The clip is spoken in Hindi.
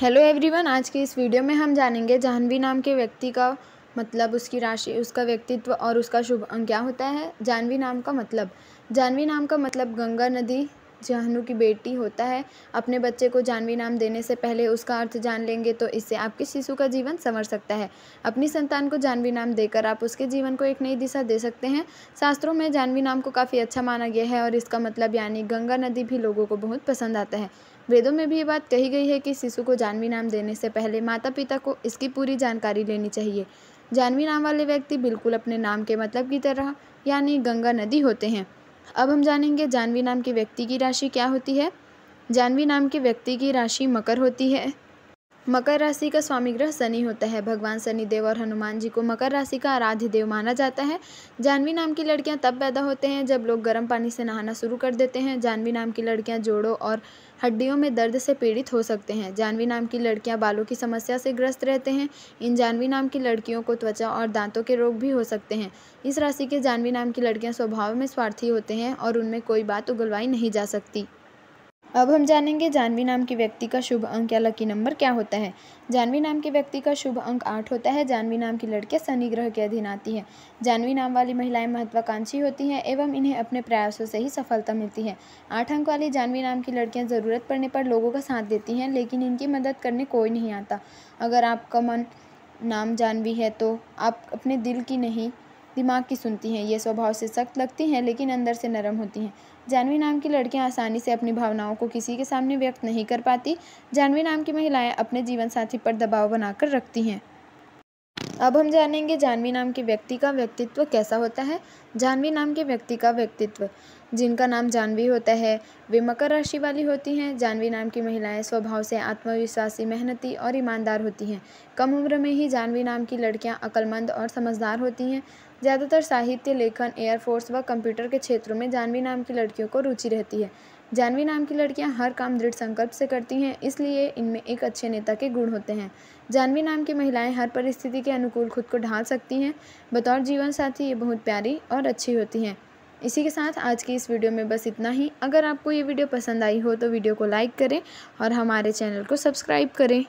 हेलो एवरीवन आज के इस वीडियो में हम जानेंगे जाह्नवी नाम के व्यक्ति का मतलब उसकी राशि उसका व्यक्तित्व और उसका शुभ अंग क्या होता है जाह्नवी नाम का मतलब जाह्नवी नाम का मतलब गंगा नदी जहनू की बेटी होता है अपने बच्चे को जानवी नाम देने से पहले उसका अर्थ जान लेंगे तो इससे आपके शिशु का जीवन संवर सकता है अपनी संतान को जानवी नाम देकर आप उसके जीवन को एक नई दिशा दे सकते हैं शास्त्रों में जानवी नाम को काफ़ी अच्छा माना गया है और इसका मतलब यानी गंगा नदी भी लोगों को बहुत पसंद आता है वेदों में भी ये बात कही गई है कि शिशु को जानवी नाम देने से पहले माता पिता को इसकी पूरी जानकारी लेनी चाहिए जानवी नाम वाले व्यक्ति बिल्कुल अपने नाम के मतलब की तरह यानी गंगा नदी होते हैं अब हम जानेंगे जानवी नाम के व्यक्ति की राशि क्या होती है जानवी नाम के व्यक्ति की राशि मकर होती है मकर राशि का स्वामी ग्रह शनि होता है भगवान देव और हनुमान जी को मकर राशि का आराध्य देव माना जाता है जानवी नाम की लड़कियां तब पैदा होते हैं जब लोग गर्म पानी से नहाना शुरू कर देते हैं जानवी नाम की लड़कियां जोड़ों और हड्डियों में दर्द से पीड़ित हो सकते हैं जानवी नाम की लड़कियाँ बालों की समस्या से ग्रस्त रहते हैं इन जानवी नाम की लड़कियों को त्वचा और दांतों के रोग भी हो सकते हैं इस राशि के जानवी नाम की लड़कियाँ स्वभाव में स्वार्थी होते हैं और उनमें कोई बात उगलवाई नहीं जा सकती अब हम जानेंगे जानवी नाम के व्यक्ति का शुभ अंक या लकी नंबर क्या होता है जानवी नाम के व्यक्ति का शुभ अंक आठ होता है जानवी नाम की लड़कियां शनि ग्रह के अधीन आती हैं जानवी नाम वाली महिलाएं महत्वाकांक्षी होती हैं एवं इन्हें अपने प्रयासों से ही सफलता मिलती है आठ अंक वाली जानवी नाम की लड़कियाँ ज़रूरत पड़ने पर लोगों का साथ देती हैं लेकिन इनकी मदद करने कोई नहीं आता अगर आपका मन नाम जानवी है तो आप अपने दिल की नहीं दिमाग की सुनती हैं ये स्वभाव से सख्त लगती हैं लेकिन अंदर से नरम होती हैं जानवी नाम की लड़कियां आसानी से अपनी भावनाओं को किसी के सामने व्यक्त नहीं कर पाती जानवी नाम की महिलाएं अपने जीवन साथी पर दबाव बनाकर रखती हैं अब हम जानेंगे जानवी नाम के व्यक्ति का व्यक्तित्व कैसा होता है जानवी नाम के व्यक्ति का व्यक्तित्व जिनका नाम जानवी होता है वे मकर राशि वाली होती हैं जानवी नाम की महिलाएं स्वभाव से आत्मविश्वासी मेहनती और ईमानदार होती हैं कम उम्र में ही जानवी नाम की लड़कियां अक्लमंद और समझदार होती हैं ज़्यादातर साहित्य लेखन एयरफोर्स व कंप्यूटर के क्षेत्रों में जानवी नाम की लड़कियों को रुचि रहती है जानवी नाम की लड़कियां हर काम दृढ़ संकल्प से करती हैं इसलिए इनमें एक अच्छे नेता के गुण होते हैं जाह्नवी नाम की महिलाएं हर परिस्थिति के अनुकूल खुद को ढाल सकती हैं बतौर जीवन साथी ये बहुत प्यारी और अच्छी होती हैं इसी के साथ आज की इस वीडियो में बस इतना ही अगर आपको ये वीडियो पसंद आई हो तो वीडियो को लाइक करें और हमारे चैनल को सब्सक्राइब करें